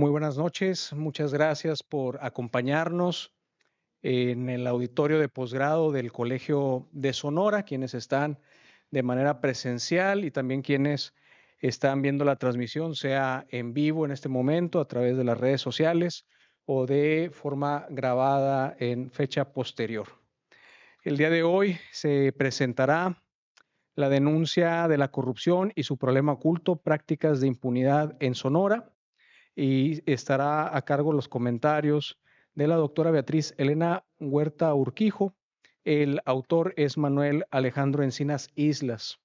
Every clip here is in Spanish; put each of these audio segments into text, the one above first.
Muy buenas noches, muchas gracias por acompañarnos en el auditorio de posgrado del Colegio de Sonora, quienes están de manera presencial y también quienes están viendo la transmisión, sea en vivo en este momento a través de las redes sociales o de forma grabada en fecha posterior. El día de hoy se presentará la denuncia de la corrupción y su problema oculto, prácticas de impunidad en Sonora, y estará a cargo los comentarios de la doctora Beatriz Elena Huerta Urquijo. El autor es Manuel Alejandro Encinas Islas.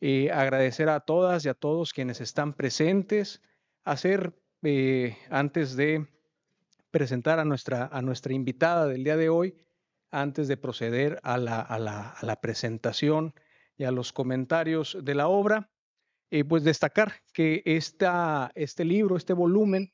Eh, agradecer a todas y a todos quienes están presentes. Hacer, eh, antes de presentar a nuestra, a nuestra invitada del día de hoy, antes de proceder a la, a la presentación y a los comentarios de la obra, eh, pues destacar que esta, este libro, este volumen,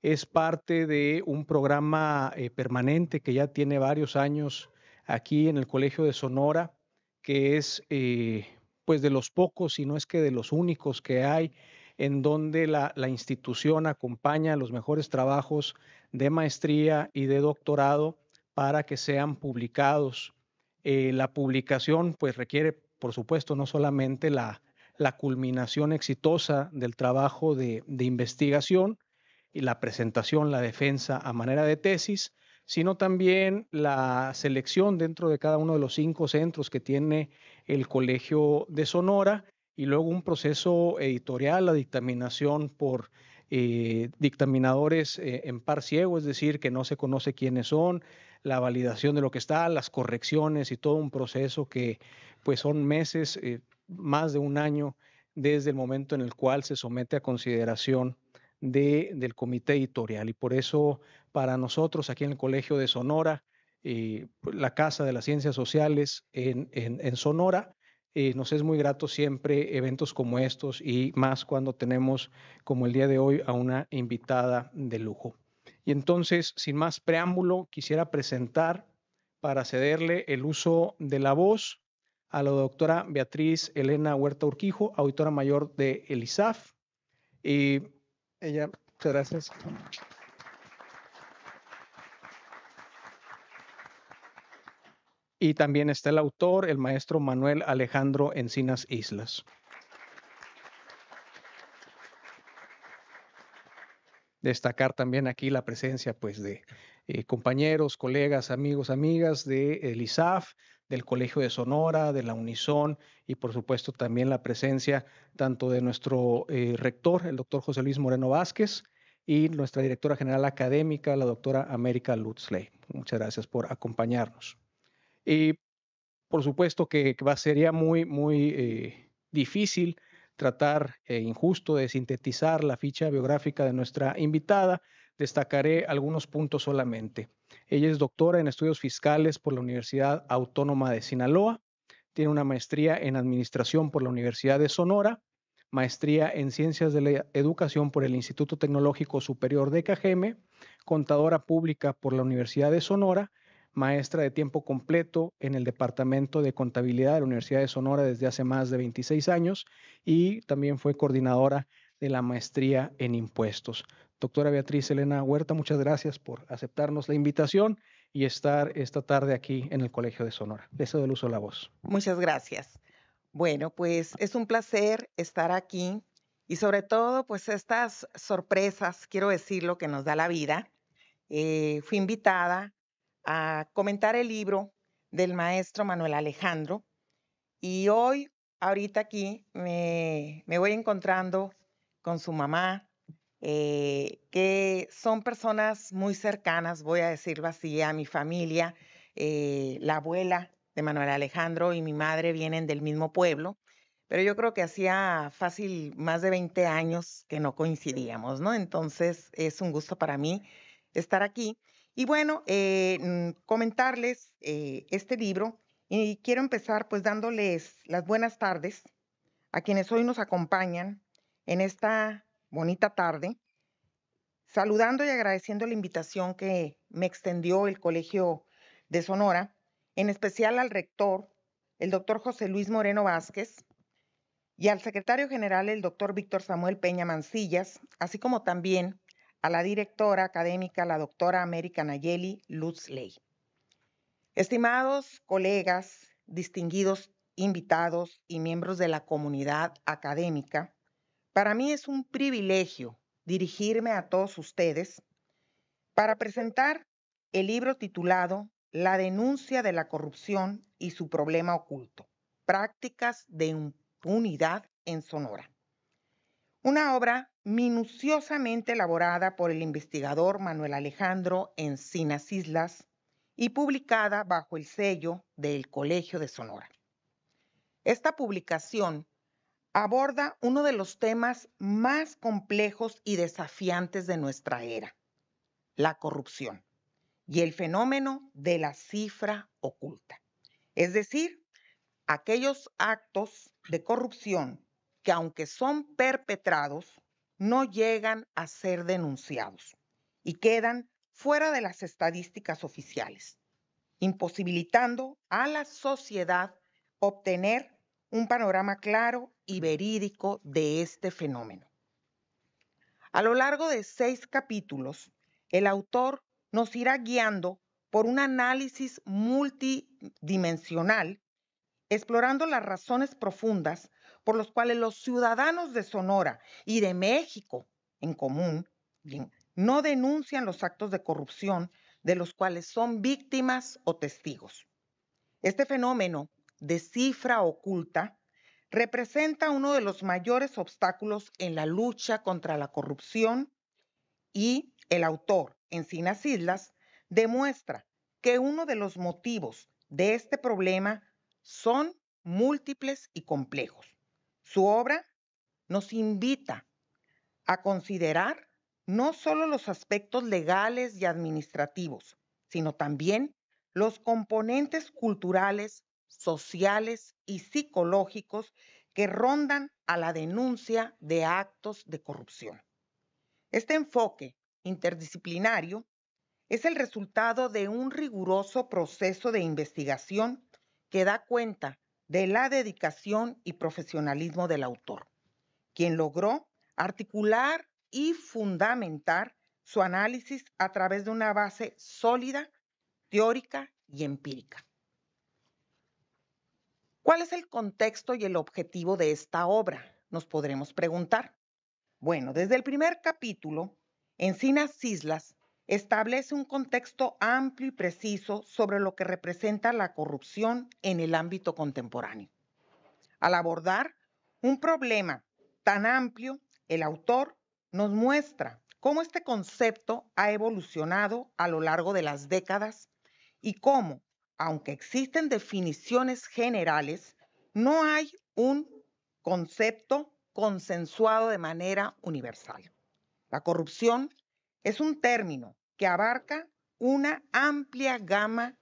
es parte de un programa eh, permanente que ya tiene varios años aquí en el Colegio de Sonora, que es eh, pues de los pocos, si no es que de los únicos que hay, en donde la, institución acompaña los mejores trabajos de maestría y de doctorado para que sean publicados. la publicación pues requiere, por supuesto, no solamente la, la culminación exitosa del trabajo de, investigación y la presentación, la defensa a manera de tesis, sino también la selección dentro de cada uno de los cinco centros que tiene el Colegio de Sonora y luego un proceso editorial, la dictaminación por eh, dictaminadores eh, en par ciego, es decir, que no se conoce quiénes son, la validación de lo que está, las correcciones y todo un proceso que pues son meses, eh, más de un año desde el momento en el cual se somete a consideración del comité editorial. Y por eso para nosotros aquí en el Colegio de Sonora, eh, pues, la Casa de las Ciencias Sociales en, Sonora, eh, nos es muy grato siempre eventos como estos y más cuando tenemos como el día de hoy a una invitada de lujo. Y entonces, sin más preámbulo, quisiera presentar para cederle el uso de la voz a la doctora Beatriz Elena Huerta Urquijo, auditora mayor de ELISAF. Y ella, muchas gracias. Y también está el autor, el maestro Manuel Alejandro Encinas Islas. Destacar también aquí la presencia pues, de eh, compañeros, colegas, amigos, amigas de ELISAF, del Colegio de Sonora, de la Unison y por supuesto también la presencia tanto de nuestro eh, rector, el doctor José Luis Moreno Vázquez, y nuestra directora general académica, la doctora América Lutzley. Muchas gracias por acompañarnos. Y por supuesto que, sería muy, muy eh, difícil tratar eh, injusto de sintetizar la ficha biográfica de nuestra invitada. Destacaré algunos puntos solamente. Ella es doctora en estudios fiscales por la Universidad Autónoma de Sinaloa, tiene una maestría en administración por la Universidad de Sonora, maestría en ciencias de la educación por el Instituto Tecnológico Superior de Cajeme, contadora pública por la Universidad de Sonora, maestra de tiempo completo en el Departamento de Contabilidad de la Universidad de Sonora desde hace más de 26 años y también fue coordinadora de la maestría en impuestos. Doctora Beatriz Elena Huerta, muchas gracias por aceptarnos la invitación y estar esta tarde aquí en el Colegio de Sonora. Beso del uso la voz. Muchas gracias. Bueno, pues es un placer estar aquí y sobre todo, pues estas sorpresas, quiero decir, lo que nos da la vida. Eh, fui invitada a comentar el libro del maestro Manuel Alejandro y hoy, ahorita aquí, me, me voy encontrando con su mamá, eh, que son personas muy cercanas, voy a decirlo así, a mi familia. Eh, la abuela de Manuel Alejandro y mi madre vienen del mismo pueblo, pero yo creo que hacía fácil más de 20 años que no coincidíamos, ¿no? Entonces es un gusto para mí estar aquí. Y bueno, eh, mm, comentarles este libro y quiero empezar pues dándoles las buenas tardes a quienes hoy nos acompañan en esta bonita tarde, saludando y agradeciendo la invitación que me extendió el Colegio de Sonora, en especial al rector, el doctor José Luis Moreno Vázquez, y al secretario general, el doctor Víctor Samuel Peña Mancillas, así como también a la directora académica, la doctora América Nayeli Lutz Ley. Estimados colegas, distinguidos invitados y miembros de la comunidad académica, para mí es un privilegio dirigirme a todos ustedes para presentar el libro titulado La denuncia de la corrupción y su problema oculto, prácticas de impunidad en Sonora. Una obra minuciosamente elaborada por el investigador Manuel Alejandro Encinas Islas y publicada bajo el sello del Colegio de Sonora. Esta publicación aborda uno de los temas más complejos y desafiantes de nuestra era, la corrupción y el fenómeno de la cifra oculta. Es decir, aquellos actos de corrupción que aunque son perpetrados, no llegan a ser denunciados y quedan fuera de las estadísticas oficiales, imposibilitando a la sociedad obtener un panorama claro y verídico de este fenómeno. A lo largo de seis capítulos, el autor nos irá guiando por un análisis multidimensional, explorando las razones profundas por las cuales los ciudadanos de Sonora y de México en común no denuncian los actos de corrupción de los cuales son víctimas o testigos. Este fenómeno de cifra oculta representa uno de los mayores obstáculos en la lucha contra la corrupción y el autor, Encinas Islas, demuestra que uno de los motivos de este problema son múltiples y complejos. Su obra nos invita a considerar no solo los aspectos legales y administrativos, sino también los componentes culturales, sociales y psicológicos que rondan a la denuncia de actos de corrupción. Este enfoque interdisciplinario es el resultado de un riguroso proceso de investigación que da cuenta de la dedicación y profesionalismo del autor, quien logró articular y fundamentar su análisis a través de una base sólida, teórica y empírica. ¿Cuál es el contexto y el objetivo de esta obra? Nos podremos preguntar. Bueno, desde el primer capítulo, Encinas Islas establece un contexto amplio y preciso sobre lo que representa la corrupción en el ámbito contemporáneo. Al abordar un problema tan amplio, el autor nos muestra cómo este concepto ha evolucionado a lo largo de las décadas y cómo aunque existen definiciones generales, no hay un concepto consensuado de manera universal. La corrupción es un término que abarca una amplia gama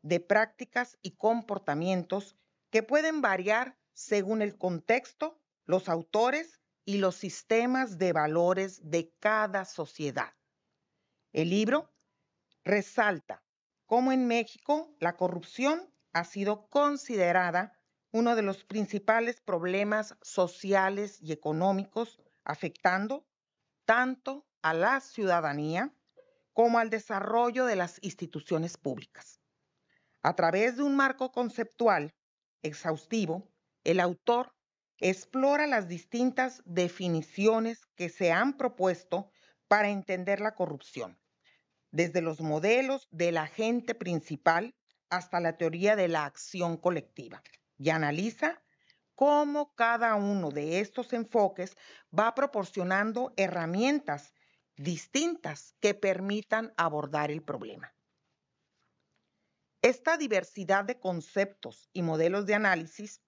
de prácticas y comportamientos que pueden variar según el contexto, los autores y los sistemas de valores de cada sociedad. El libro resalta como en México la corrupción ha sido considerada uno de los principales problemas sociales y económicos afectando tanto a la ciudadanía como al desarrollo de las instituciones públicas. A través de un marco conceptual exhaustivo, el autor explora las distintas definiciones que se han propuesto para entender la corrupción, desde los modelos del agente principal hasta la teoría de la acción colectiva y analiza cómo cada uno de estos enfoques va proporcionando herramientas distintas que permitan abordar el problema. Esta diversidad de conceptos y modelos de análisis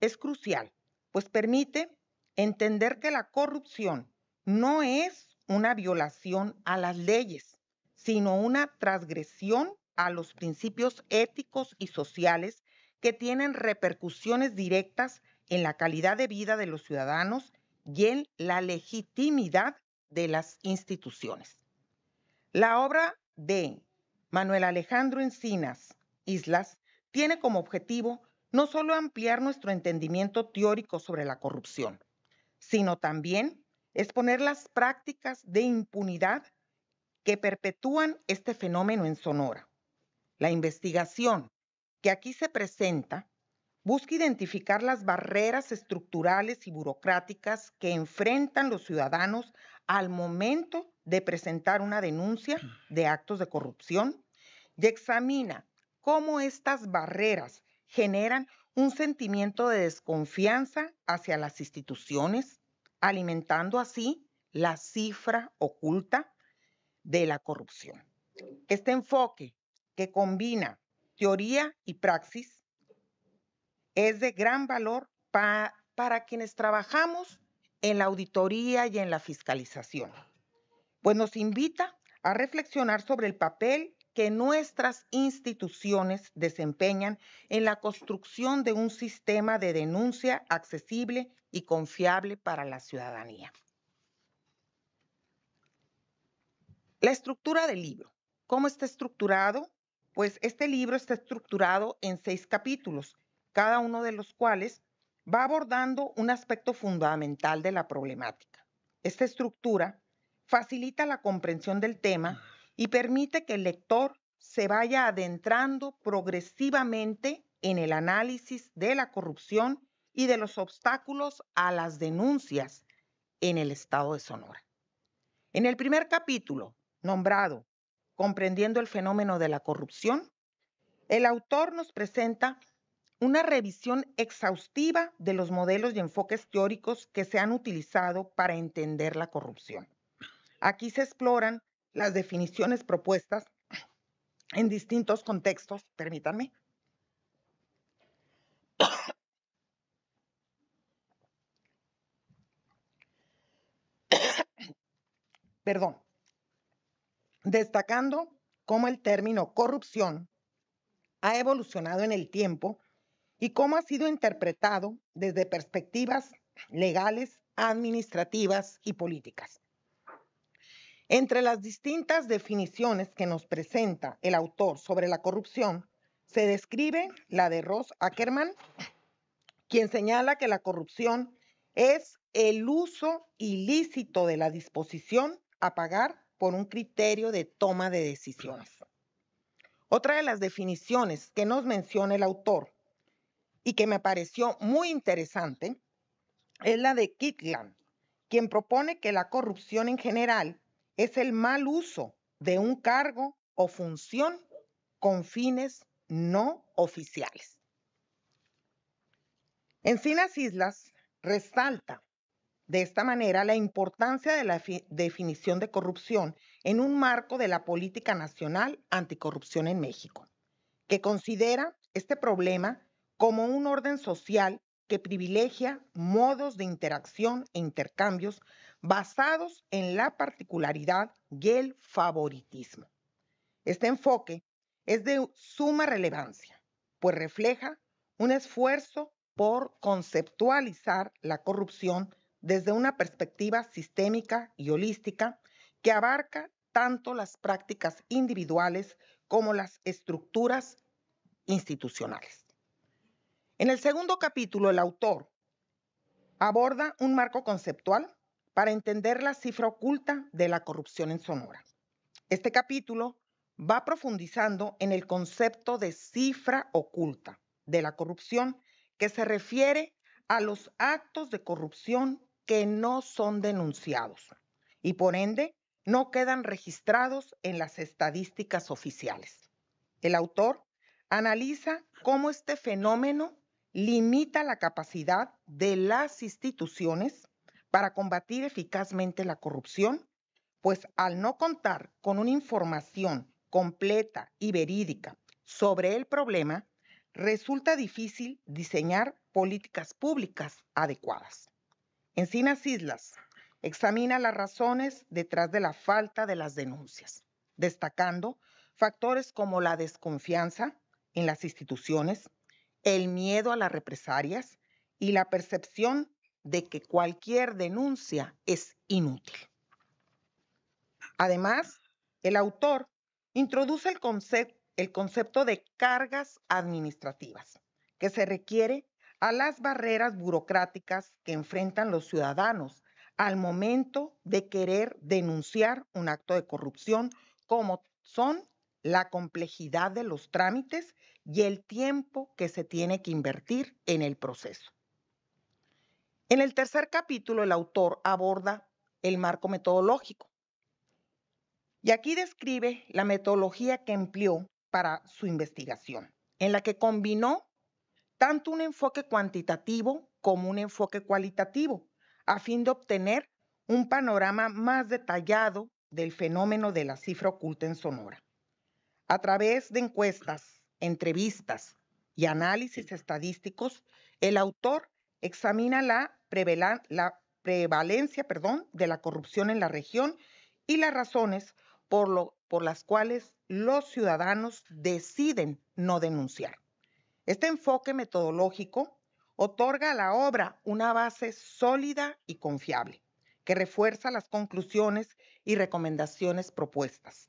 es crucial, pues permite entender que la corrupción no es una violación a las leyes, sino una transgresión a los principios éticos y sociales que tienen repercusiones directas en la calidad de vida de los ciudadanos y en la legitimidad de las instituciones. La obra de Manuel Alejandro Encinas, Islas, tiene como objetivo no solo ampliar nuestro entendimiento teórico sobre la corrupción, sino también exponer las prácticas de impunidad que perpetúan este fenómeno en Sonora. La investigación que aquí se presenta busca identificar las barreras estructurales y burocráticas que enfrentan los ciudadanos al momento de presentar una denuncia de actos de corrupción y examina cómo estas barreras generan un sentimiento de desconfianza hacia las instituciones, alimentando así la cifra oculta de la corrupción. Este enfoque que combina teoría y praxis es de gran valor para quienes trabajamos en la auditoría y en la fiscalización, pues nos invita a reflexionar sobre el papel que nuestras instituciones desempeñan en la construcción de un sistema de denuncia accesible y confiable para la ciudadanía. La estructura del libro. ¿Cómo está estructurado? Pues este libro está estructurado en seis capítulos, cada uno de los cuales va abordando un aspecto fundamental de la problemática. Esta estructura facilita la comprensión del tema ah. y permite que el lector se vaya adentrando progresivamente en el análisis de la corrupción y de los obstáculos a las denuncias en el estado de Sonora. En el primer capítulo, nombrado Comprendiendo el fenómeno de la corrupción, el autor nos presenta una revisión exhaustiva de los modelos y enfoques teóricos que se han utilizado para entender la corrupción. Aquí se exploran las definiciones propuestas en distintos contextos, permítanme. Perdón destacando cómo el término corrupción ha evolucionado en el tiempo y cómo ha sido interpretado desde perspectivas legales, administrativas y políticas. Entre las distintas definiciones que nos presenta el autor sobre la corrupción, se describe la de Ross Ackerman, quien señala que la corrupción es el uso ilícito de la disposición a pagar por un criterio de toma de decisiones. Otra de las definiciones que nos menciona el autor y que me pareció muy interesante es la de Kitland, quien propone que la corrupción en general es el mal uso de un cargo o función con fines no oficiales. En Encinas Islas resalta de esta manera la importancia de la definición de corrupción en un marco de la política nacional anticorrupción en México, que considera este problema como un orden social que privilegia modos de interacción e intercambios basados en la particularidad y el favoritismo. Este enfoque es de suma relevancia, pues refleja un esfuerzo por conceptualizar la corrupción desde una perspectiva sistémica y holística que abarca tanto las prácticas individuales como las estructuras institucionales. En el segundo capítulo, el autor aborda un marco conceptual para entender la cifra oculta de la corrupción en Sonora. Este capítulo va profundizando en el concepto de cifra oculta de la corrupción que se refiere a los actos de corrupción que no son denunciados y por ende no quedan registrados en las estadísticas oficiales. El autor analiza cómo este fenómeno limita la capacidad de las instituciones para combatir eficazmente la corrupción, pues al no contar con una información completa y verídica sobre el problema, resulta difícil diseñar políticas públicas adecuadas. Encinas Islas examina las razones detrás de la falta de las denuncias, destacando factores como la desconfianza en las instituciones, el miedo a las represalias y la percepción de que cualquier denuncia es inútil. Además, el autor introduce el, el concepto de cargas administrativas que se requiere a las barreras burocráticas que enfrentan los ciudadanos al momento de querer denunciar un acto de corrupción, como son la complejidad de los trámites y el tiempo que se tiene que invertir en el proceso. En el tercer capítulo, el autor aborda el marco metodológico y aquí describe la metodología que empleó para su investigación, en la que combinó tanto un enfoque cuantitativo como un enfoque cualitativo, a fin de obtener un panorama más detallado del fenómeno de la cifra oculta en Sonora. A través de encuestas, entrevistas y análisis estadísticos, el autor examina la, prevalencia perdón, de la corrupción en la región y las razones por, lo, por las cuales los ciudadanos deciden no denunciar. Este enfoque metodológico otorga a la obra una base sólida y confiable, que refuerza las conclusiones y recomendaciones propuestas.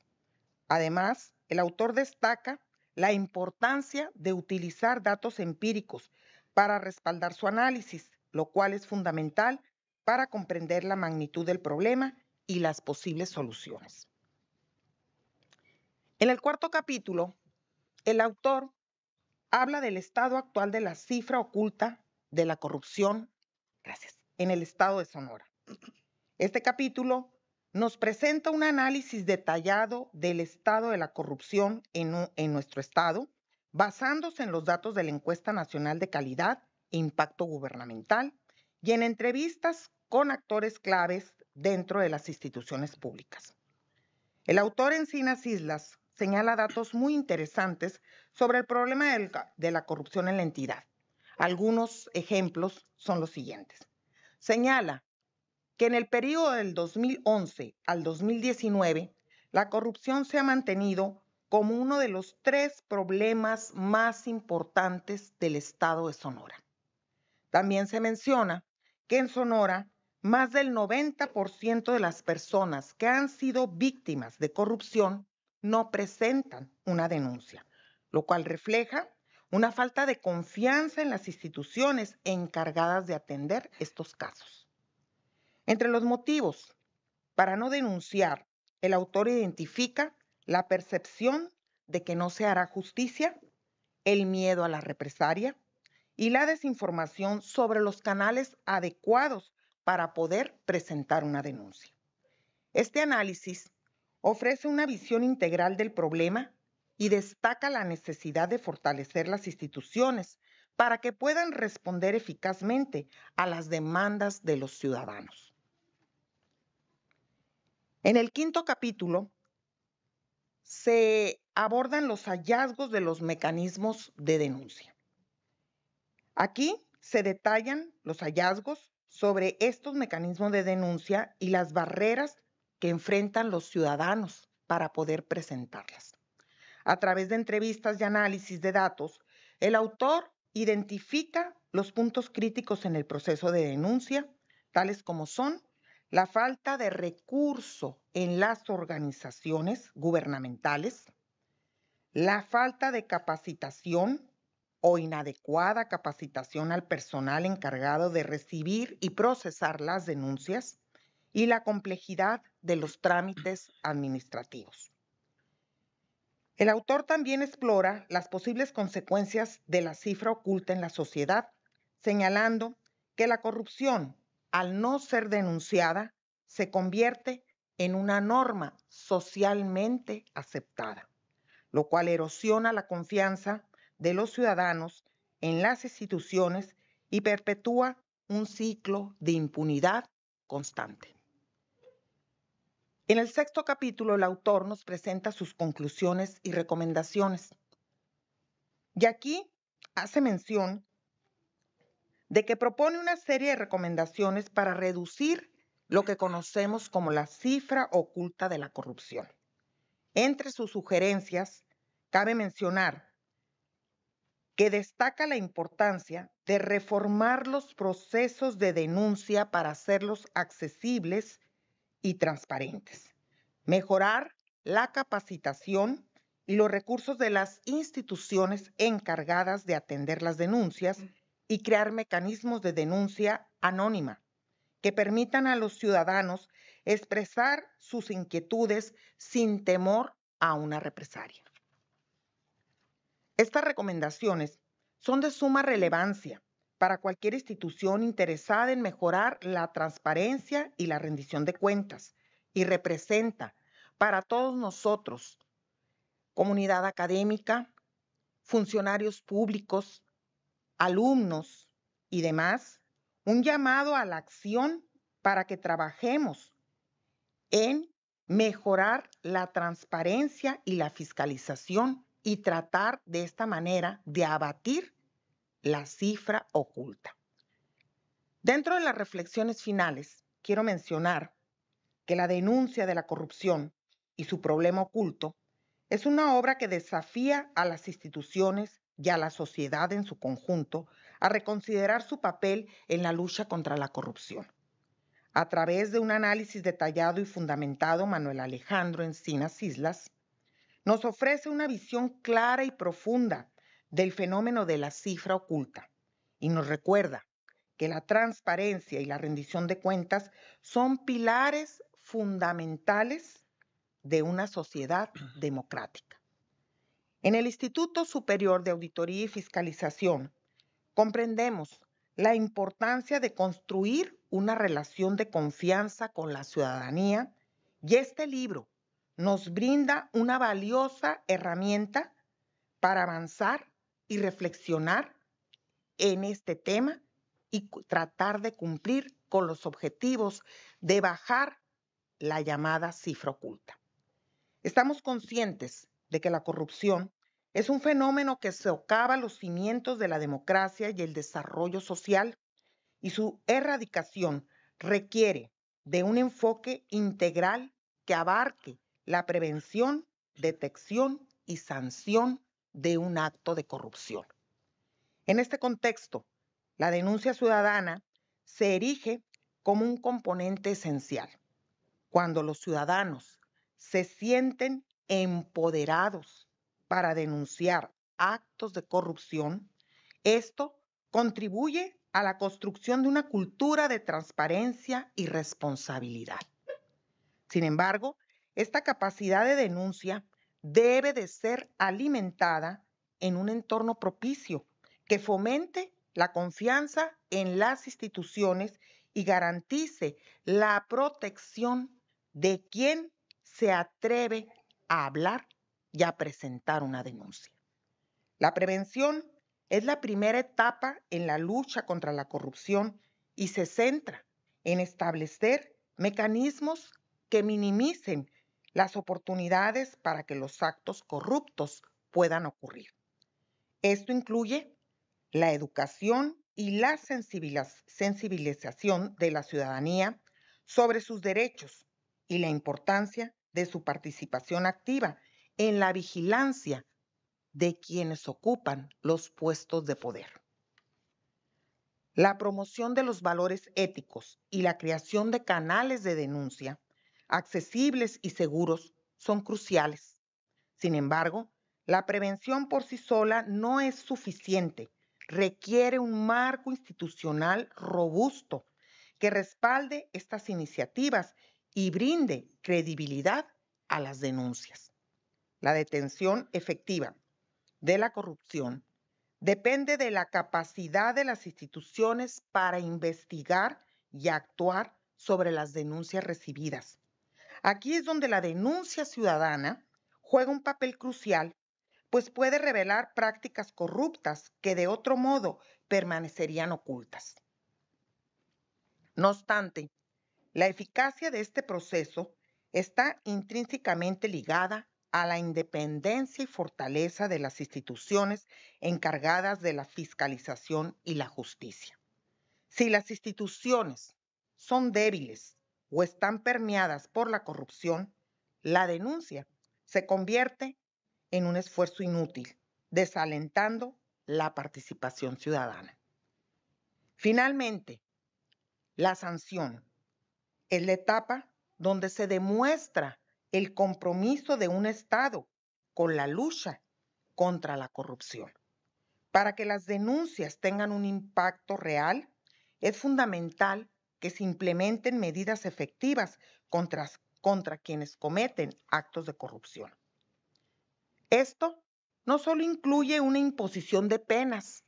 Además, el autor destaca la importancia de utilizar datos empíricos para respaldar su análisis, lo cual es fundamental para comprender la magnitud del problema y las posibles soluciones. En el cuarto capítulo, el autor habla del estado actual de la cifra oculta de la corrupción, en el estado de Sonora. Este capítulo nos presenta un análisis detallado del estado de la corrupción en, nuestro estado, basándose en los datos de la encuesta nacional de calidad e impacto gubernamental y en entrevistas con actores claves dentro de las instituciones públicas. El autor Encinas Islas señala datos muy interesantes sobre el problema de la corrupción en la entidad. Algunos ejemplos son los siguientes. Señala que en el periodo del 2011 al 2019, la corrupción se ha mantenido como uno de los tres problemas más importantes del estado de Sonora. También se menciona que en Sonora más del 90% de las personas que han sido víctimas de corrupción no presentan una denuncia, lo cual refleja una falta de confianza en las instituciones encargadas de atender estos casos. Entre los motivos para no denunciar, el autor identifica la percepción de que no se hará justicia, el miedo a la represalia y la desinformación sobre los canales adecuados para poder presentar una denuncia. Este análisis ofrece una visión integral del problema y destaca la necesidad de fortalecer las instituciones para que puedan responder eficazmente a las demandas de los ciudadanos. En el quinto capítulo se abordan los hallazgos de los mecanismos de denuncia. Aquí se detallan los hallazgos sobre estos mecanismos de denuncia y las barreras que enfrentan los ciudadanos para poder presentarlas. A través de entrevistas y análisis de datos, el autor identifica los puntos críticos en el proceso de denuncia, tales como son la falta de recurso en las organizaciones gubernamentales, la falta de capacitación o inadecuada capacitación al personal encargado de recibir y procesar las denuncias, y la complejidad de los trámites administrativos. El autor también explora las posibles consecuencias de la cifra oculta en la sociedad, señalando que la corrupción, al no ser denunciada, se convierte en una norma socialmente aceptada, lo cual erosiona la confianza de los ciudadanos en las instituciones y perpetúa un ciclo de impunidad constante. En el sexto capítulo, el autor nos presenta sus conclusiones y recomendaciones. Y aquí hace mención de que propone una serie de recomendaciones para reducir lo que conocemos como la cifra oculta de la corrupción. Entre sus sugerencias, cabe mencionar que destaca la importancia de reformar los procesos de denuncia para hacerlos accesibles y transparentes. Mejorar la capacitación y los recursos de las instituciones encargadas de atender las denuncias y crear mecanismos de denuncia anónima que permitan a los ciudadanos expresar sus inquietudes sin temor a una represalia. Estas recomendaciones son de suma relevancia para cualquier institución interesada en mejorar la transparencia y la rendición de cuentas y representa para todos nosotros, comunidad académica, funcionarios públicos, alumnos y demás, un llamado a la acción para que trabajemos en mejorar la transparencia y la fiscalización y tratar de esta manera de abatir la cifra oculta. Dentro de las reflexiones finales, quiero mencionar que la denuncia de la corrupción y su problema oculto es una obra que desafía a las instituciones y a la sociedad en su conjunto a reconsiderar su papel en la lucha contra la corrupción. A través de un análisis detallado y fundamentado, Manuel Alejandro Encinas Islas nos ofrece una visión clara y profunda del fenómeno de la cifra oculta y nos recuerda que la transparencia y la rendición de cuentas son pilares fundamentales de una sociedad democrática. En el Instituto Superior de Auditoría y Fiscalización comprendemos la importancia de construir una relación de confianza con la ciudadanía y este libro nos brinda una valiosa herramienta para avanzar y reflexionar en este tema y tratar de cumplir con los objetivos de bajar la llamada cifra oculta. Estamos conscientes de que la corrupción es un fenómeno que socava los cimientos de la democracia y el desarrollo social y su erradicación requiere de un enfoque integral que abarque la prevención, detección y sanción de un acto de corrupción. En este contexto, la denuncia ciudadana se erige como un componente esencial. Cuando los ciudadanos se sienten empoderados para denunciar actos de corrupción, esto contribuye a la construcción de una cultura de transparencia y responsabilidad. Sin embargo, esta capacidad de denuncia debe de ser alimentada en un entorno propicio que fomente la confianza en las instituciones y garantice la protección de quien se atreve a hablar y a presentar una denuncia. La prevención es la primera etapa en la lucha contra la corrupción y se centra en establecer mecanismos que minimicen las oportunidades para que los actos corruptos puedan ocurrir. Esto incluye la educación y la sensibilización de la ciudadanía sobre sus derechos y la importancia de su participación activa en la vigilancia de quienes ocupan los puestos de poder. La promoción de los valores éticos y la creación de canales de denuncia accesibles y seguros son cruciales. Sin embargo, la prevención por sí sola no es suficiente. Requiere un marco institucional robusto que respalde estas iniciativas y brinde credibilidad a las denuncias. La detención efectiva de la corrupción depende de la capacidad de las instituciones para investigar y actuar sobre las denuncias recibidas. Aquí es donde la denuncia ciudadana juega un papel crucial, pues puede revelar prácticas corruptas que de otro modo permanecerían ocultas. No obstante, la eficacia de este proceso está intrínsecamente ligada a la independencia y fortaleza de las instituciones encargadas de la fiscalización y la justicia. Si las instituciones son débiles o están permeadas por la corrupción, la denuncia se convierte en un esfuerzo inútil, desalentando la participación ciudadana. Finalmente, la sanción es la etapa donde se demuestra el compromiso de un Estado con la lucha contra la corrupción. Para que las denuncias tengan un impacto real, es fundamental que se implementen medidas efectivas contra, contra quienes cometen actos de corrupción. Esto no solo incluye una imposición de penas,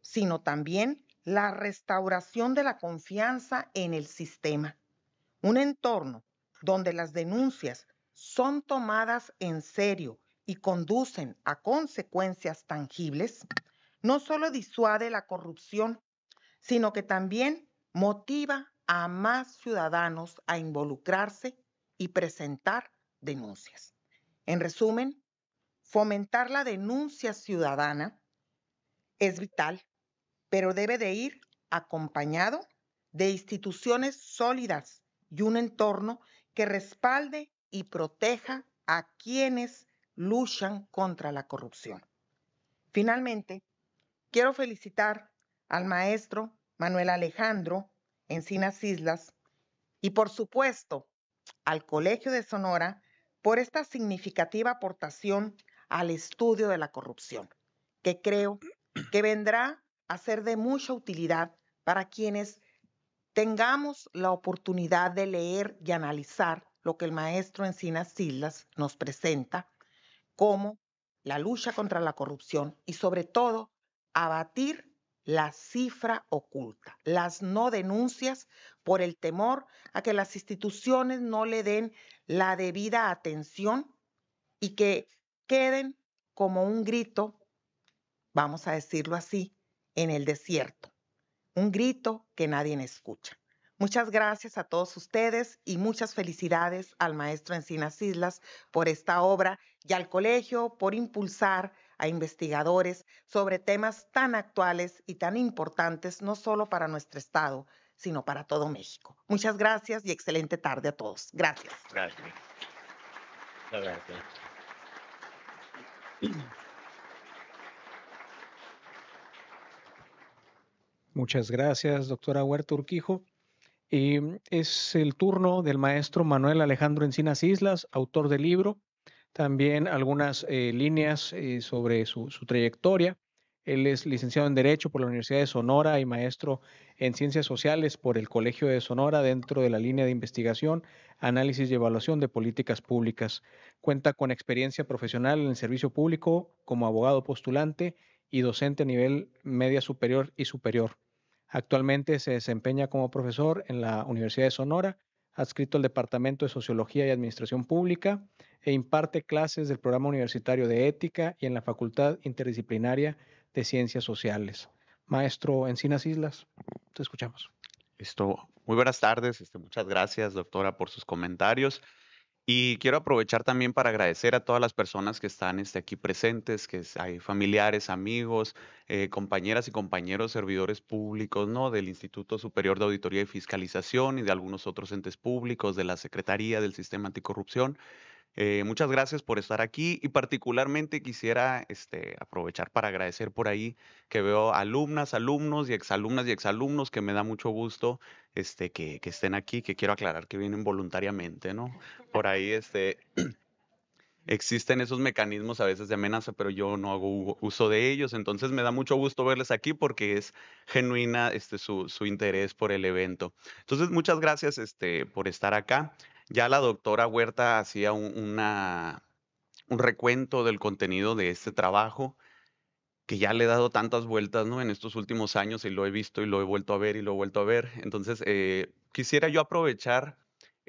sino también la restauración de la confianza en el sistema, un entorno donde las denuncias son tomadas en serio y conducen a consecuencias tangibles, no solo disuade la corrupción, sino que también motiva a más ciudadanos a involucrarse y presentar denuncias. En resumen, fomentar la denuncia ciudadana es vital, pero debe de ir acompañado de instituciones sólidas y un entorno que respalde y proteja a quienes luchan contra la corrupción. Finalmente, quiero felicitar al maestro Manuel Alejandro Encinas Islas, y por supuesto al Colegio de Sonora por esta significativa aportación al estudio de la corrupción, que creo que vendrá a ser de mucha utilidad para quienes tengamos la oportunidad de leer y analizar lo que el maestro Encinas Islas nos presenta como la lucha contra la corrupción y sobre todo abatir la cifra oculta, las no denuncias por el temor a que las instituciones no le den la debida atención y que queden como un grito, vamos a decirlo así, en el desierto, un grito que nadie escucha. Muchas gracias a todos ustedes y muchas felicidades al maestro Encinas Islas por esta obra y al colegio por impulsar a investigadores sobre temas tan actuales y tan importantes, no solo para nuestro Estado, sino para todo México. Muchas gracias y excelente tarde a todos. Gracias. Gracias. Muchas gracias, doctora Huerta Urquijo. Y es el turno del maestro Manuel Alejandro Encinas Islas, autor del libro también algunas eh, líneas eh, sobre su, su, trayectoria. Él es licenciado en Derecho por la Universidad de Sonora y maestro en Ciencias Sociales por el Colegio de Sonora dentro de la línea de investigación, análisis y evaluación de políticas públicas. Cuenta con experiencia profesional en el servicio público como abogado postulante y docente a nivel media superior y superior. Actualmente se desempeña como profesor en la Universidad de Sonora adscrito al Departamento de Sociología y Administración Pública e imparte clases del Programa Universitario de Ética y en la Facultad Interdisciplinaria de Ciencias Sociales. Maestro Encinas Islas, te escuchamos. Esto, muy buenas tardes, este, muchas gracias doctora por sus comentarios. Y quiero aprovechar también para agradecer a todas las personas que están este, aquí presentes, que hay familiares, amigos, eh, compañeras y compañeros servidores públicos ¿no? del Instituto Superior de Auditoría y Fiscalización y de algunos otros entes públicos, de la Secretaría del Sistema Anticorrupción. Eh, muchas gracias por estar aquí y particularmente quisiera este, aprovechar para agradecer por ahí que veo alumnas, alumnos y exalumnas y exalumnos que me da mucho gusto este, que, que estén aquí, que quiero aclarar que vienen voluntariamente, ¿no? Por ahí este, existen esos mecanismos a veces de amenaza, pero yo no hago uso de ellos. Entonces me da mucho gusto verles aquí porque es genuina este, su, interés por el evento. Entonces, muchas gracias este, por estar acá. Ya la doctora Huerta hacía un, una, un recuento del contenido de este trabajo que ya le he dado tantas vueltas ¿no? en estos últimos años y lo he visto y lo he vuelto a ver y lo he vuelto a ver. Entonces, eh, quisiera yo aprovechar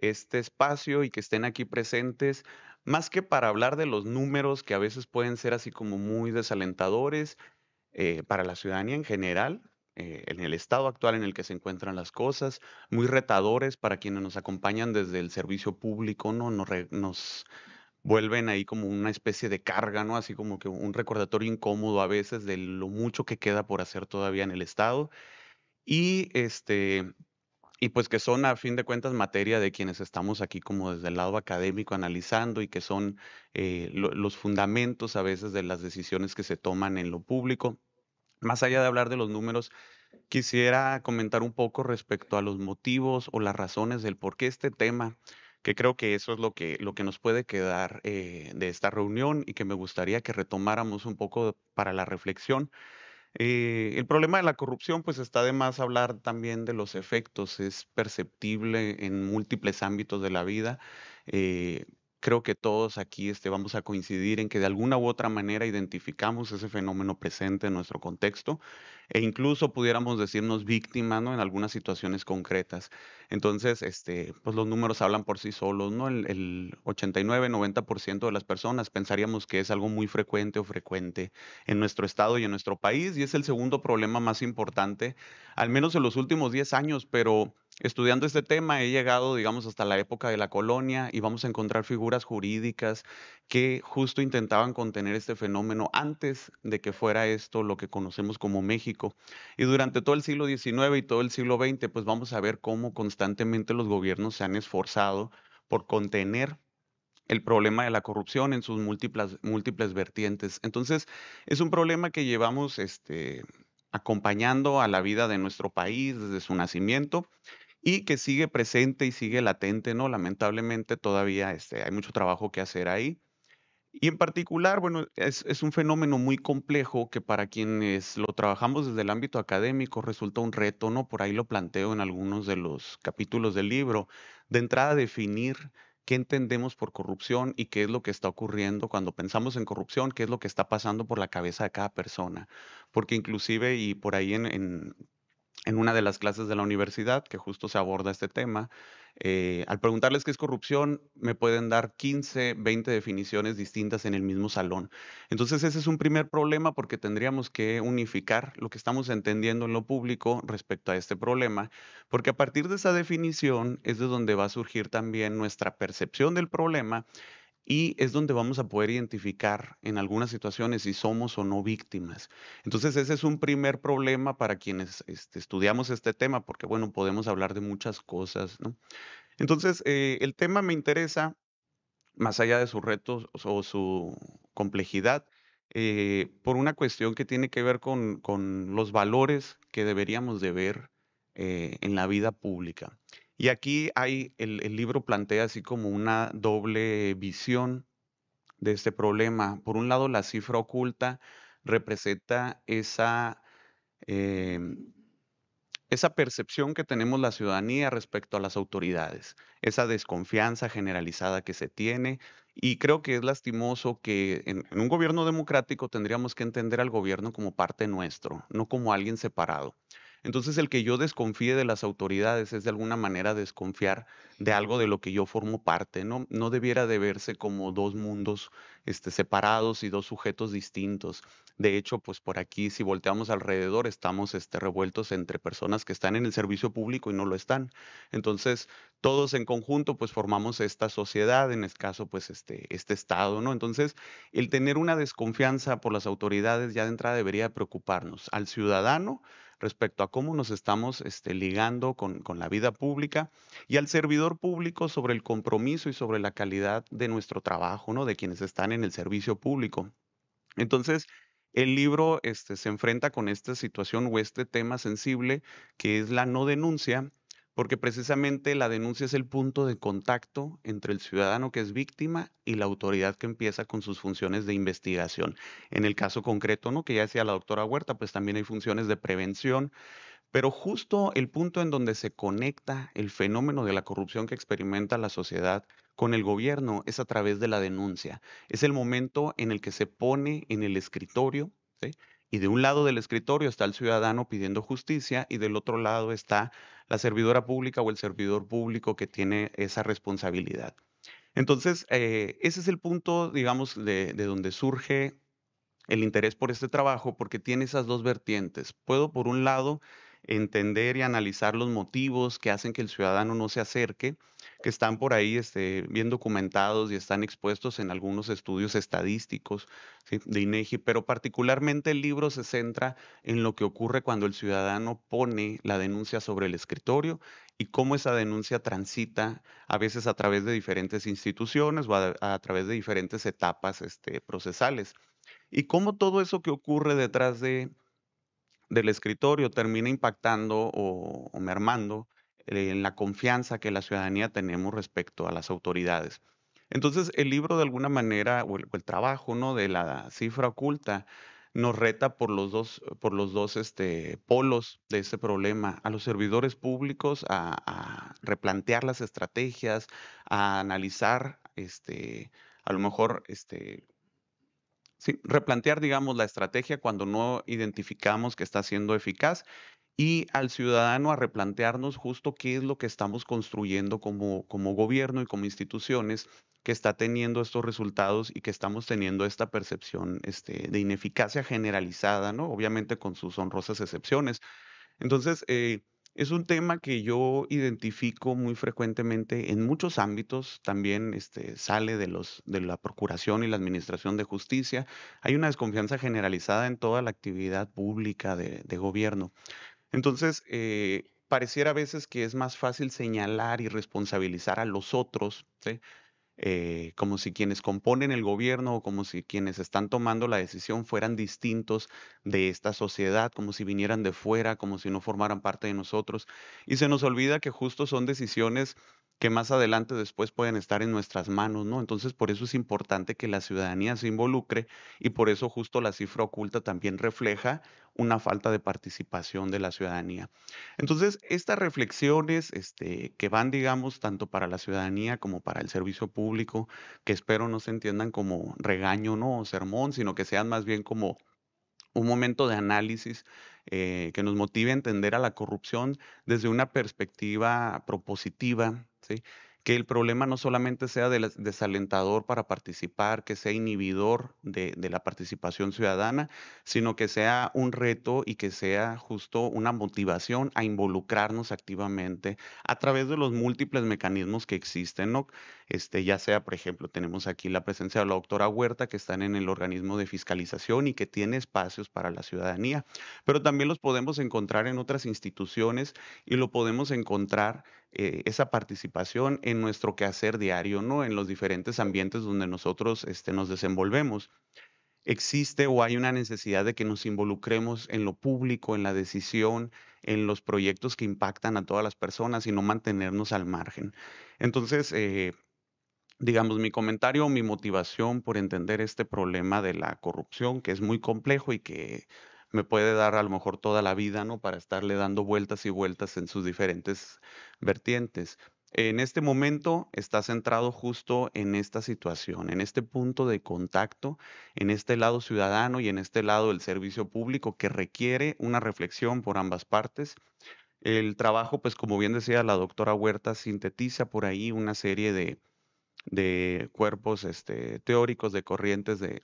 este espacio y que estén aquí presentes, más que para hablar de los números que a veces pueden ser así como muy desalentadores eh, para la ciudadanía en general, eh, en el estado actual en el que se encuentran las cosas, muy retadores para quienes nos acompañan desde el servicio público, ¿no? Nos, nos vuelven ahí como una especie de carga, ¿no? Así como que un recordatorio incómodo a veces de lo mucho que queda por hacer todavía en el estado. Y este, y pues que son a fin de cuentas materia de quienes estamos aquí como desde el lado académico analizando y que son eh, los fundamentos a veces de las decisiones que se toman en lo público. Más allá de hablar de los números, quisiera comentar un poco respecto a los motivos o las razones del por qué este tema, que creo que eso es lo que, lo que nos puede quedar eh, de esta reunión y que me gustaría que retomáramos un poco para la reflexión eh, el problema de la corrupción, pues está de más hablar también de los efectos, es perceptible en múltiples ámbitos de la vida. Eh, creo que todos aquí este, vamos a coincidir en que de alguna u otra manera identificamos ese fenómeno presente en nuestro contexto e incluso pudiéramos decirnos víctima, ¿no? En algunas situaciones concretas. Entonces, este, pues los números hablan por sí solos, ¿no? El, el 89-90% de las personas pensaríamos que es algo muy frecuente o frecuente en nuestro estado y en nuestro país y es el segundo problema más importante, al menos en los últimos 10 años, pero estudiando este tema he llegado, digamos, hasta la época de la colonia y vamos a encontrar figuras jurídicas que justo intentaban contener este fenómeno antes de que fuera esto lo que conocemos como México y durante todo el siglo XIX y todo el siglo XX, pues vamos a ver cómo constantemente los gobiernos se han esforzado por contener el problema de la corrupción en sus múltiples, múltiples vertientes. Entonces, es un problema que llevamos este, acompañando a la vida de nuestro país desde su nacimiento y que sigue presente y sigue latente, ¿no? Lamentablemente todavía este, hay mucho trabajo que hacer ahí. Y en particular, bueno, es, un fenómeno muy complejo que para quienes lo trabajamos desde el ámbito académico resulta un reto, ¿no? Por ahí lo planteo en algunos de los capítulos del libro. De entrada, definir qué entendemos por corrupción y qué es lo que está ocurriendo cuando pensamos en corrupción, qué es lo que está pasando por la cabeza de cada persona. Porque inclusive, y por ahí en en una de las clases de la universidad, que justo se aborda este tema, eh, al preguntarles qué es corrupción, me pueden dar 15, 20 definiciones distintas en el mismo salón. Entonces ese es un primer problema porque tendríamos que unificar lo que estamos entendiendo en lo público respecto a este problema, porque a partir de esa definición es de donde va a surgir también nuestra percepción del problema y es donde vamos a poder identificar en algunas situaciones si somos o no víctimas. Entonces ese es un primer problema para quienes este, estudiamos este tema, porque bueno, podemos hablar de muchas cosas, ¿no? Entonces eh, el tema me interesa, más allá de sus retos o su complejidad, eh, por una cuestión que tiene que ver con, los valores que deberíamos de ver eh, en la vida pública. Y aquí hay, el, libro plantea así como una doble visión de este problema. Por un lado, la cifra oculta representa esa, em, esa percepción que tenemos la ciudadanía respecto a las autoridades, esa desconfianza generalizada que se tiene. Y creo que es lastimoso que en un gobierno democrático tendríamos que entender al gobierno como parte nuestro, no como alguien separado. Entonces el que yo desconfíe de las autoridades es de alguna manera desconfiar de algo de lo que yo formo parte, ¿no? No debiera de verse como dos mundos este, separados y dos sujetos distintos. De hecho, pues por aquí, si volteamos alrededor, estamos este, revueltos entre personas que están en el servicio público y no lo están. Entonces, todos en conjunto, pues formamos esta sociedad, en este caso, pues este, este Estado, ¿no? Entonces, el tener una desconfianza por las autoridades ya de entrada debería preocuparnos al ciudadano, respecto a cómo nos estamos este, ligando con, la vida pública y al servidor público sobre el compromiso y sobre la calidad de nuestro trabajo, ¿no? De quienes están en el servicio público. Entonces, el libro este, se enfrenta con esta situación o este tema sensible que es la no denuncia porque precisamente la denuncia es el punto de contacto entre el ciudadano que es víctima y la autoridad que empieza con sus funciones de investigación. En el caso concreto, ¿no? que ya decía la doctora Huerta, pues también hay funciones de prevención, pero justo el punto en donde se conecta el fenómeno de la corrupción que experimenta la sociedad con el gobierno es a través de la denuncia. Es el momento en el que se pone en el escritorio ¿sí? y de un lado del escritorio está el ciudadano pidiendo justicia y del otro lado está la servidora pública o el servidor público que tiene esa responsabilidad. Entonces, eh, ese es el punto, digamos, de, de donde surge el interés por este trabajo, porque tiene esas dos vertientes. Puedo, por un lado, entender y analizar los motivos que hacen que el ciudadano no se acerque que están por ahí este, bien documentados y están expuestos en algunos estudios estadísticos de INEGI, e pero particularmente el libro se centra en lo que ocurre cuando el ciudadano pone la denuncia sobre el escritorio y cómo esa denuncia transita a veces a través de diferentes instituciones o a, través de diferentes etapas este, procesales. Y cómo todo eso que ocurre detrás de, del escritorio termina impactando o mermando en eh, la confianza que la ciudadanía tenemos respecto a las autoridades. Entonces, el libro de alguna manera, o el, trabajo ¿no? de la cifra oculta, nos reta por los dos, por los dos este, polos de ese problema, a los servidores públicos a, replantear las estrategias, a analizar, este, a lo mejor, este, replantear, digamos, la estrategia cuando no identificamos que está siendo eficaz y al ciudadano a replantearnos justo qué es lo que estamos construyendo como, como gobierno y como instituciones que está teniendo estos resultados y que estamos teniendo esta percepción este, de ineficacia generalizada, ¿no? Obviamente con sus honrosas excepciones. Entonces, eh, es un tema que yo identifico muy frecuentemente en muchos ámbitos, también este, sale de, los, de la Procuración y la Administración de Justicia. Hay una desconfianza generalizada en toda la actividad pública de, de gobierno. Entonces, eh, pareciera a veces que es más fácil señalar y responsabilizar a los otros, eh, como si quienes componen el gobierno o como si quienes están tomando la decisión fueran distintos de esta sociedad, como si vinieran de fuera, como si no formaran parte de nosotros. Y se nos olvida que justo son decisiones que más adelante después pueden estar en nuestras manos, ¿no? Entonces, por eso es importante que la ciudadanía se involucre y por eso justo la cifra oculta también refleja una falta de participación de la ciudadanía. Entonces, estas reflexiones este, que van, digamos, tanto para la ciudadanía como para el servicio público, que espero no se entiendan como regaño ¿no? o sermón, sino que sean más bien como un momento de análisis eh, que nos motive a entender a la corrupción desde una perspectiva propositiva, ¿sí? que el problema no solamente sea desalentador para participar, que sea inhibidor de, la participación ciudadana, sino que sea un reto y que sea justo una motivación a involucrarnos activamente a través de los múltiples mecanismos que existen, ¿no? Este, ya sea, por ejemplo, tenemos aquí la presencia de la doctora Huerta, que están en el organismo de fiscalización y que tiene espacios para la ciudadanía, pero también los podemos encontrar en otras instituciones y lo podemos encontrar eh, esa participación en nuestro quehacer diario, ¿no? En los diferentes ambientes donde nosotros este, nos desenvolvemos. Existe o hay una necesidad de que nos involucremos en lo público, en la decisión, en los proyectos que impactan a todas las personas y no mantenernos al margen. Entonces, eh, digamos, mi comentario mi motivación por entender este problema de la corrupción, que es muy complejo y que me puede dar a lo mejor toda la vida, ¿no? Para estarle dando vueltas y vueltas en sus diferentes vertientes en este momento está centrado justo en esta situación, en este punto de contacto, en este lado ciudadano y en este lado del servicio público que requiere una reflexión por ambas partes. El trabajo, pues como bien decía la doctora Huerta, sintetiza por ahí una serie de, de cuerpos este, teóricos, de corrientes de,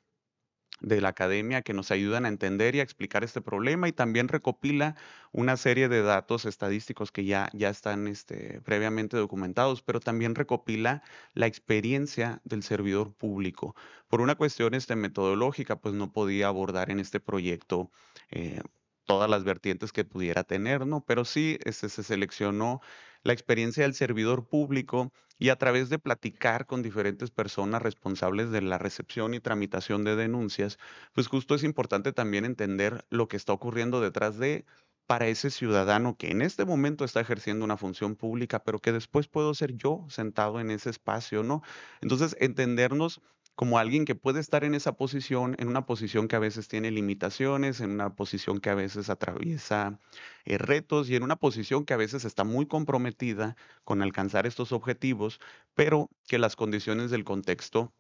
de la academia que nos ayudan a entender y a explicar este problema y también recopila una serie de datos estadísticos que ya, ya están este, previamente documentados, pero también recopila la experiencia del servidor público. Por una cuestión este, metodológica, pues no podía abordar en este proyecto eh, todas las vertientes que pudiera tener, ¿no? Pero sí este, se seleccionó la experiencia del servidor público y a través de platicar con diferentes personas responsables de la recepción y tramitación de denuncias, pues justo es importante también entender lo que está ocurriendo detrás de para ese ciudadano que en este momento está ejerciendo una función pública, pero que después puedo ser yo sentado en ese espacio, ¿no? Entonces, entendernos como alguien que puede estar en esa posición, en una posición que a veces tiene limitaciones, en una posición que a veces atraviesa eh, retos y en una posición que a veces está muy comprometida con alcanzar estos objetivos, pero que las condiciones del contexto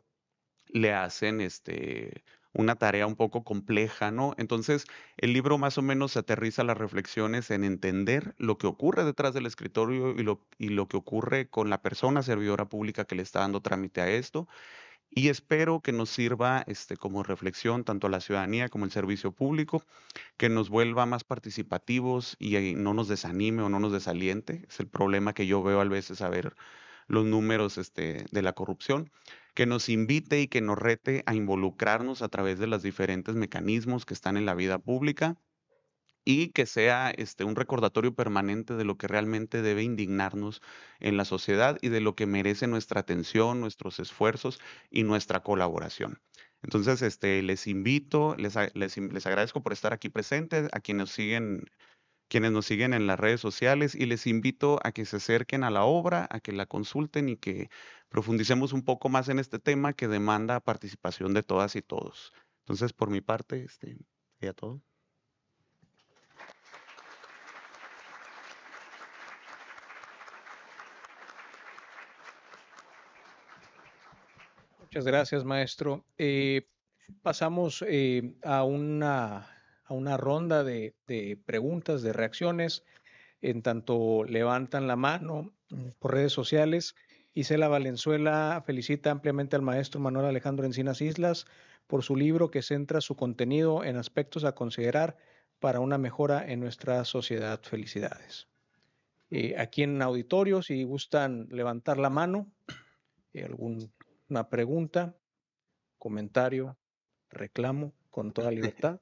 le hacen este, una tarea un poco compleja, ¿no? Entonces, el libro más o menos aterriza las reflexiones en entender lo que ocurre detrás del escritorio y lo, y lo que ocurre con la persona servidora pública que le está dando trámite a esto y espero que nos sirva este, como reflexión tanto a la ciudadanía como el servicio público, que nos vuelva más participativos y, eh, no nos desanime o no nos desaliente. Es el problema que yo veo a veces a ver los números este, de la corrupción, que nos invite y que nos rete a involucrarnos a través de los diferentes mecanismos que están en la vida pública y que sea este, un recordatorio permanente de lo que realmente debe indignarnos en la sociedad y de lo que merece nuestra atención, nuestros esfuerzos y nuestra colaboración. Entonces, este, les invito, les, les, agradezco por estar aquí presentes, a quienes siguen quienes nos siguen en las redes sociales y les invito a que se acerquen a la obra, a que la consulten y que profundicemos un poco más en este tema que demanda participación de todas y todos. Entonces, por mi parte, este, a todo. gracias, maestro. Eh, pasamos eh, a, una, a una ronda de, preguntas, de reacciones. En tanto levantan la mano mm, por redes sociales, Isela Valenzuela felicita ampliamente al maestro Manuel Alejandro Encinas Islas por su libro que centra su contenido en aspectos a considerar para una mejora en nuestra sociedad. Felicidades. Eh, aquí en auditorio, si gustan levantar la mano, algún una pregunta, comentario, reclamo con toda libertad.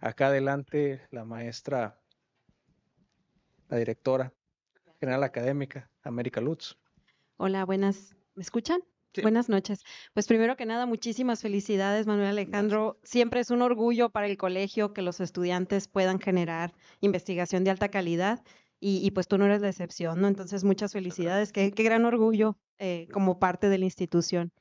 Acá adelante la maestra, la directora general académica, América Lutz. Hola, buenas. ¿Me escuchan? Buenas noches. Pues primero que nada, muchísimas felicidades, Manuel Alejandro. Siempre es un orgullo para el colegio que los estudiantes puedan generar investigación de alta calidad y, pues tú no eres la excepción, ¿no? Entonces, muchas felicidades, qué, gran orgullo eh, como parte de la institución.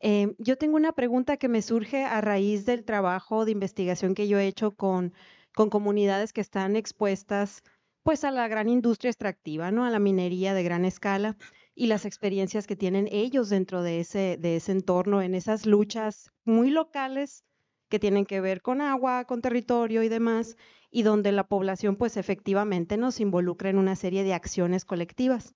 Eh, yo tengo una pregunta que me surge a raíz del trabajo de investigación que yo he hecho con, con comunidades que están expuestas pues a la gran industria extractiva, ¿no? A la minería de gran escala y las experiencias que tienen ellos dentro de ese, de ese entorno, en esas luchas muy locales que tienen que ver con agua, con territorio y demás, y donde la población pues efectivamente nos involucra en una serie de acciones colectivas.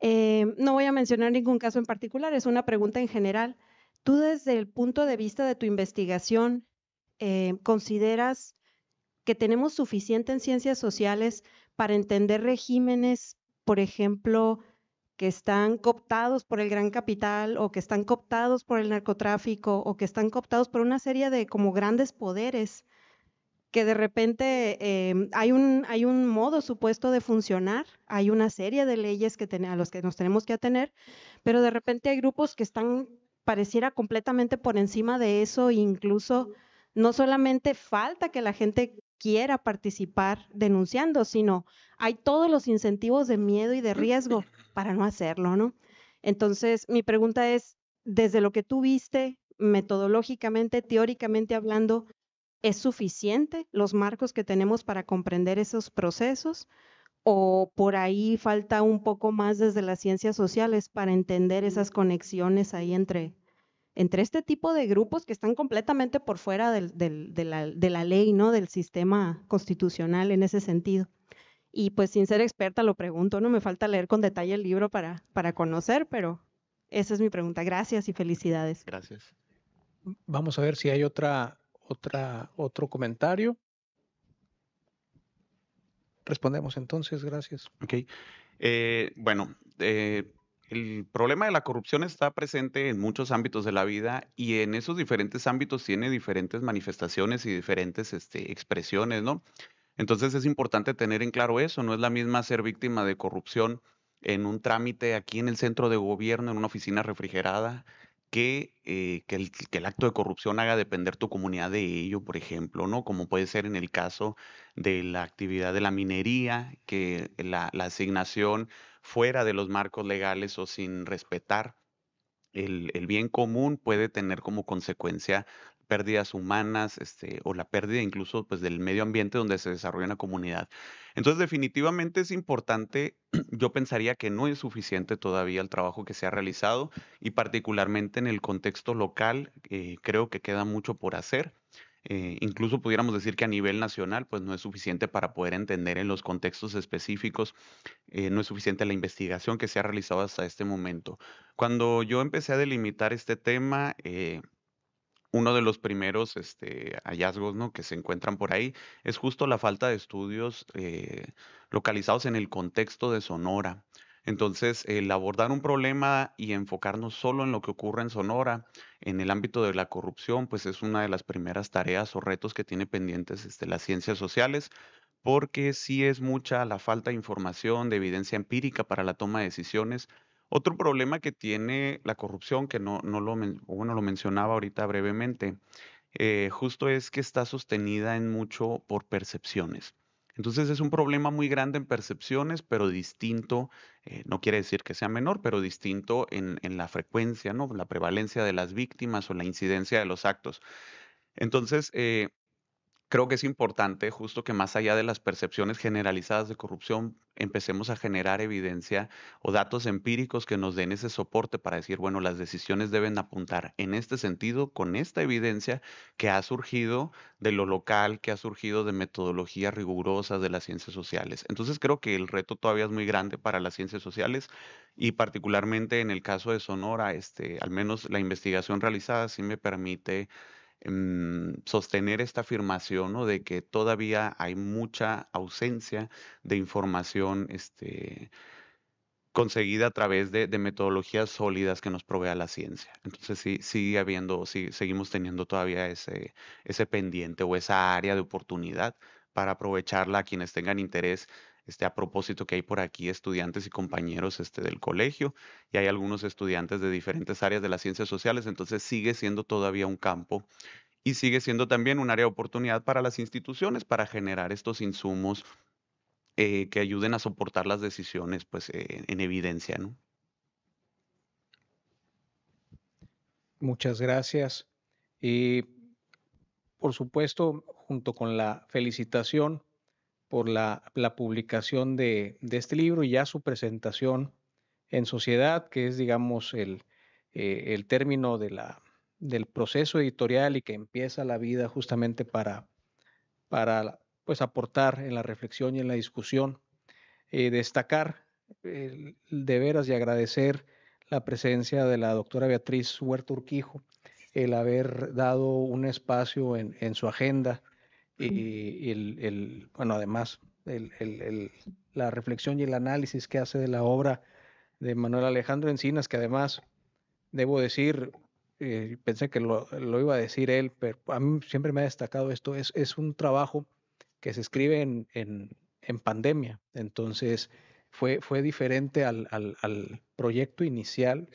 Eh, no voy a mencionar ningún caso en particular, es una pregunta en general. ¿Tú desde el punto de vista de tu investigación eh, consideras que tenemos suficiente en ciencias sociales para entender regímenes, por ejemplo, que están cooptados por el gran capital o que están cooptados por el narcotráfico o que están cooptados por una serie de como grandes poderes que de repente em, hay, un, hay un modo supuesto de funcionar, hay una serie de leyes que a las que nos tenemos que atener, pero de repente hay grupos que están, pareciera completamente por encima de eso, e incluso no solamente falta que la gente quiera participar denunciando, sino hay todos los incentivos de miedo y de riesgo para no hacerlo, ¿no? Entonces, mi pregunta es, desde lo que tú viste, metodológicamente, teóricamente hablando, ¿Es suficiente los marcos que tenemos para comprender esos procesos? ¿O por ahí falta un poco más desde las ciencias sociales para entender esas conexiones ahí entre, entre este tipo de grupos que están completamente por fuera de, la, de, la, ley, ¿no? Del sistema constitucional en ese sentido. Y pues sin ser experta lo pregunto, no me falta leer con detalle el libro para, para conocer, pero esa es mi pregunta. Gracias y felicidades. Gracias. Vamos a ver si hay otra otra, otro comentario? Respondemos entonces, gracias. Ok. Eh, bueno, eh, el problema de la corrupción está presente en muchos ámbitos de la vida y en esos diferentes ámbitos tiene diferentes manifestaciones y diferentes este, expresiones, ¿no? Entonces es importante tener en claro eso, no es la misma ser víctima de corrupción en un trámite aquí en el centro de gobierno, en una oficina refrigerada, que, eh, que, el, acto de corrupción haga depender tu comunidad de ello, por ejemplo, ¿no? Como puede ser en el caso de la actividad de la minería, que la, asignación fuera de los marcos legales o sin respetar el, el, bien común puede tener como consecuencia pérdidas humanas este, o la pérdida incluso pues, del medio ambiente donde se desarrolla una comunidad. Entonces, definitivamente es importante, yo pensaría que no es suficiente todavía el trabajo que se ha realizado y particularmente en el contexto local, eh, creo que queda mucho por hacer. Eh, incluso pudiéramos decir que a nivel nacional, pues no es suficiente para poder entender en los contextos específicos, eh, no es suficiente la investigación que se ha realizado hasta este momento. Cuando yo empecé a delimitar este tema, uno de los primeros este, hallazgos que se encuentran por ahí es justo la falta de estudios eh, localizados en el contexto de Sonora. Entonces, el abordar un problema y enfocarnos solo en lo que ocurre en Sonora, en el ámbito de la corrupción, pues es una de las primeras tareas o retos que tiene pendientes este, las ciencias sociales, porque sí es mucha la falta de información, de evidencia empírica para la toma de decisiones otro problema que tiene la corrupción, que no, lo, lo mencionaba ahorita brevemente, eh, justo es que está sostenida en mucho por percepciones. Entonces es un problema muy grande en percepciones, pero distinto, eh, no quiere decir que sea menor, pero distinto en, la frecuencia, ¿no? La prevalencia de las víctimas o la incidencia de los actos. Entonces, eh, creo que es importante justo que más allá de las percepciones generalizadas de corrupción, empecemos a generar evidencia o datos empíricos que nos den ese soporte para decir, bueno, las decisiones deben apuntar en este sentido con esta evidencia que ha surgido de lo local, que ha surgido de metodologías rigurosas de las ciencias sociales. Entonces creo que el reto todavía es muy grande para las ciencias sociales y particularmente en el caso de Sonora, este, al menos la investigación realizada sí me permite Em, sostener esta afirmación de que todavía hay mucha ausencia de información este, conseguida a través de, metodologías sólidas que nos provea la ciencia. Entonces sí, sigue habiendo, sí, seguimos teniendo todavía ese, ese pendiente o esa área de oportunidad para aprovecharla a quienes tengan interés este, a propósito que hay por aquí estudiantes y compañeros este, del colegio y hay algunos estudiantes de diferentes áreas de las ciencias sociales, entonces sigue siendo todavía un campo y sigue siendo también un área de oportunidad para las instituciones para generar estos insumos eh, que ayuden a soportar las decisiones pues, eh, en evidencia. ¿no? Muchas gracias. Y por supuesto, junto con la felicitación, por la, publicación de, este libro y ya su presentación en sociedad, que es, digamos, el, eh, término del proceso editorial y que empieza la vida justamente para, pues, aportar en la reflexión y en la discusión. Eh, destacar de veras y agradecer la presencia de la doctora Beatriz Huerta Urquijo, el haber dado un espacio en su agenda y, el, bueno, además, la reflexión y el análisis que hace de la obra de Manuel Alejandro Encinas, que además, debo decir, eh, pensé que lo, iba a decir él, pero a mí siempre me ha destacado esto, es, es un trabajo que se escribe en, en, en pandemia, entonces fue, fue diferente al, al, al proyecto inicial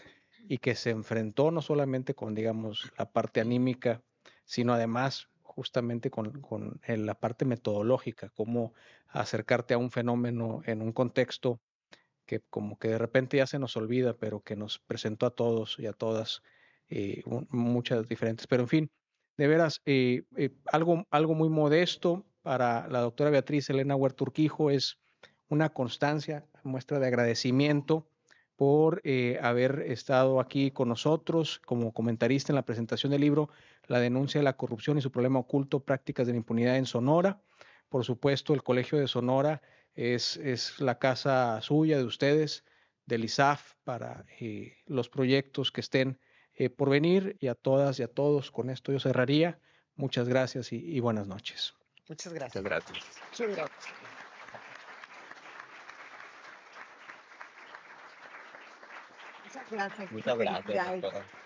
y que se enfrentó no solamente con, digamos, la parte anímica, sino además justamente con, eh, la parte metodológica, cómo acercarte a un fenómeno en un contexto que como que de repente ya se nos olvida, pero que nos presentó a todos y a todas eh, muchas diferentes. Pero en fin, de veras, eh, algo, algo muy modesto para la doctora Beatriz Elena Huerturquijo es una constancia, muestra de agradecimiento por eh, haber estado aquí con nosotros como comentarista en la presentación del libro La denuncia de la corrupción y su problema oculto, prácticas de la impunidad en Sonora. Por supuesto, el Colegio de Sonora es, es la casa suya, de ustedes, del ISAF, para eh, los proyectos que estén eh, por venir y a todas y a todos. Con esto yo cerraría. Muchas gracias y, buenas noches. Muchas gracias. Muchas gracias. Gracias. Muchas gracias.